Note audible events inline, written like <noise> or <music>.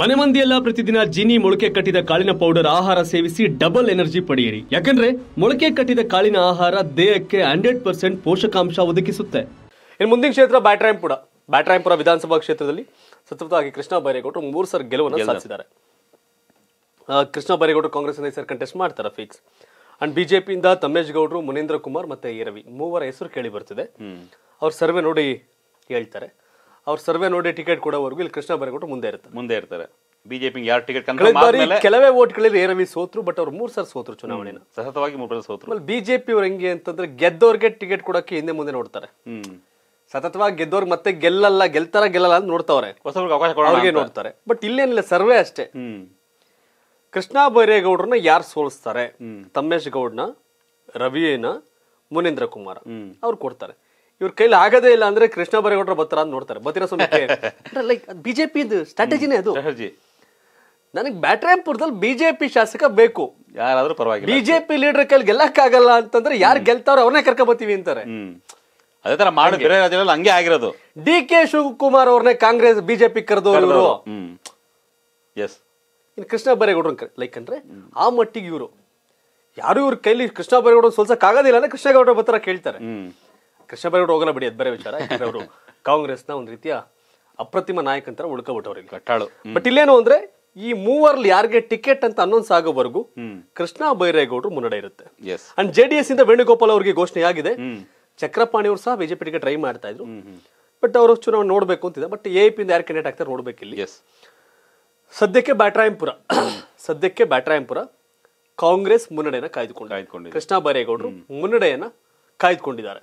ಮನೆ ಮಂದಿಯೆಲ್ಲ ಪ್ರತಿದಿನ ಜಿನಿ ಮೊಳಕೆ ಕಟ್ಟಿದ ಕಾಳಿನ ಪೌಡರ್ ಆಹಾರ ಸೇವಿಸಿ ಡಬಲ್ ಎನರ್ಜಿ ಪಡೆಯಿರಿ ಯಾಕಂದ್ರೆ ಮೊಳಕೆ ಕಟ್ಟಿದ ಕಾಳಿನ ಆಹಾರ ದೇಹಕ್ಕೆ ಹಂಡ್ರೆಡ್ ಪರ್ಸೆಂಟ್ ಪೋಷಕಾಂಶ ಒದಗಿಸುತ್ತೆ ಇನ್ನು ಮುಂದಿನ ಕ್ಷೇತ್ರ ಬ್ಯಾಟ್ರಾಯಂಪುರ ಬ್ಯಾಟ್ರಾಯಂಪುರ ವಿಧಾನಸಭಾ ಕ್ಷೇತ್ರದಲ್ಲಿ ಸತತವಾಗಿ ಕೃಷ್ಣ ಬೈರೇಗೌಡರು ಮೂರು ಸರ್ ಗೆಲುವನ್ನು ಸಾಧಿಸಿದ್ದಾರೆ ಕೃಷ್ಣ ಬೈರೇಗೌಡರು ಕಾಂಗ್ರೆಸ್ ಸರ್ ಕಂಟೆಸ್ಟ್ ಮಾಡ್ತಾರೆ ಫಿಕ್ಸ್ ಅಂಡ್ ಬಿಜೆಪಿಯಿಂದ ತಮೇಶ್ ಗೌಡರು ಮುನೇಂದ್ರ ಕುಮಾರ್ ಮತ್ತೆ ಈ ರವಿ ಮೂವರ ಹೆಸರು ಕೇಳಿ ಬರ್ತಿದೆ ಅವ್ರ ಸರ್ವೆ ನೋಡಿ ಹೇಳ್ತಾರೆ ಅವ್ರ ಸರ್ವೆ ನೋಡಿ ಟಿಕೆಟ್ ಕೊಡೋವರೆಗೂ ಇಲ್ಲಿ ಕೃಷ್ಣ ಬರೇಗೌಡರು ಮುಂದೆ ಇರ್ತಾರೆ ಮುಂದೆ ಇರ್ತಾರೆ ಬಿಜೆಪಿ ಯಾರು ಟಿಕೆಟ್ ಕನ್ಫರ್ಮ್ ಆದ್ಮೇಲೆ ಕೆಲವೇ ಓಟ್ಗಳಲ್ಲಿ ಏರವಿ ಸೋತ್ರು ಬಟ್ ಅವ್ರು ಮೂರು ಸರ್ ಸೋತರು ಚುನಾವಣೆನ ಸತತವಾಗಿ ಮೂರು ಸೋತ್ರು ಬಿಜೆಪಿ ಅವ್ರು ಹೆಂಗೆ ಅಂತಂದ್ರೆ ಗೆದ್ದವ್ರಿಗೆ ಟಿಕೆಟ್ ಕೊಡೋಕೆ ಹಿಂದೆ ಮುಂದೆ ನೋಡ್ತಾರೆ ಸತತವಾಗಿ ಗೆದ್ದವ್ರಿಗೆ ಮತ್ತೆ ಗೆಲ್ಲಲ್ಲ ಗೆಲ್ತಾರ ಗೆಲ್ಲಲ್ಲ ಅಂತ ನೋಡ್ತಾವ್ರೆ ಅವ್ರಿಗೆ ನೋಡ್ತಾರೆ ಬಟ್ ಇಲ್ಲೇನಿಲ್ಲ ಸರ್ವೆ ಅಷ್ಟೇ ಕೃಷ್ಣ ಬೈರೇಗೌಡ್ರನ್ನ ಯಾರು ಸೋಲಿಸ್ತಾರೆ ತಮ್ಮೇಶ್ ಗೌಡ್ನ ರವಿಯೇನ ಮುನೇಂದ್ರ ಕುಮಾರ್ ಅವ್ರು ಕೊಡ್ತಾರೆ ಇವ್ರ ಕೈಲಿ ಆಗದೇ ಇಲ್ಲ ಅಂದ್ರೆ ಕೃಷ್ಣ ಬರೇಗೌಡರು ಬರ್ತಾರ ಅಂತ ನೋಡ್ತಾರೆ ಬತ್ತಿರ ಸುಮ್ನೆ ಲೈಕ್ ಬಿಜೆಪಿ ಸ್ಟ್ರಾಟಜಿನೇ ಅದು ನನಗೆ ಬ್ಯಾಟ್ರಾಯಂಪುರದಲ್ಲಿ ಬಿಜೆಪಿ ಶಾಸಕ ಬೇಕು ಯಾರಾದ್ರೂ ಪರವಾಗಿಲ್ಲ ಬಿಜೆಪಿ ಲೀಡರ್ ಕೈಲಿ ಗೆಲ್ಲಕ್ಕಾಗಲ್ಲ ಅಂತಂದ್ರೆ ಯಾರು ಗೆಲ್ತಾವ್ರ ಅವ್ರನ್ನೇ ಕರ್ಕೊಬತ್ತೀವಿ ಅಂತಾರೆ ಅದೇ ತರ ಮಾಡಿ ಬೇರೆ ರಾಜ್ಯಗಳಲ್ಲಿ ಹಂಗೆ ಆಗಿರೋದು ಡಿ ಕೆ ಶಿವಕುಮಾರ್ ಅವ್ರನ್ನೇ ಕಾಂಗ್ರೆಸ್ ಬಿಜೆಪಿ ಕರೆದು ಎಸ್ ಇನ್ನು ಕೃಷ್ಣ ಬರೇಗೌಡ್ರ ಲೈಕ್ ಅಂದ್ರೆ ಆ ಮಟ್ಟಿಗೆ ಇವರು ಯಾರು ಇವ್ರ ಕೈಲಿ ಕೃಷ್ಣ ಬರೇಗೌಡ ಸೋಲ್ಸಕ್ ಆಗೋದಿಲ್ಲ ಅಂದ್ರೆ ಕೃಷ್ಣಗೌಡರ ಬತ್ತರ ಕೇಳ್ತಾರೆ ಕೃಷ್ಣ ಬೈರೇಗೌಡ ಹೋಗಲ್ಲ ಬಿಡಿ ಅದು ಬೇರೆ ವಿಚಾರ ಅವರು ಕಾಂಗ್ರೆಸ್ನ ಒಂದು ರೀತಿಯ ಅಪ್ರತಿಮ ನಾಯಕ ಅಂತ ಉಳ್ಕೊಬಿಟ್ಟವ್ರು ಇಲ್ಲಿ ಕಟ್ಟಾಳು ಬಟ್ ಇಲ್ಲೇನು ಅಂದ್ರೆ ಈ ಮೂವರ್ಲಿ ಯಾರಿಗೆ ಟಿಕೆಟ್ ಅಂತ ಅನೌನ್ಸ್ ಆಗೋವರೆಗೂ ಕೃಷ್ಣ ಬೈರೇಗೌಡರು ಮುನ್ನಡೆ ಇರುತ್ತೆ ಅಂಡ್ ಜೆ ಡಿ ಎಸ್ ಇಂದ ವೇಣುಗೋಪಾಲ್ ಅವರಿಗೆ ಘೋಷಣೆ ಆಗಿದೆ ಚಕ್ರಪಾಣಿ ಅವರು ಸಹ ಬಿಜೆಪಿಗೆ ಟ್ರೈ ಮಾಡ್ತಾ ಇದ್ರು ಬಟ್ ಅವರು ಚುನಾವಣೆ ನೋಡ್ಬೇಕು ಅಂತಿದೆ ಬಟ್ ಎ ಪಿ ಯಾರು ಕ್ಯಾಂಡಿಡೇಟ್ ಆಗ್ತಾರೆ ನೋಡ್ಬೇಕು ಇಲ್ಲಿ ಸದ್ಯಕ್ಕೆ ಬ್ಯಾಟ್ರಾಯಂಪುರ <coughs> ಸದ್ಯಕ್ಕೆ ಬ್ಯಾಟರಾಯಂಪುರ ಕಾಂಗ್ರೆಸ್ ಮುನ್ನಡೆಯನ್ನ ಕಾಯ್ದುಕೊಂಡು ಕೃಷ್ಣ ಬೈರೇಗೌಡರು ಮುನ್ನಡೆಯನ್ನ ಕಾಯ್ದುಕೊಂಡಿದ್ದಾರೆ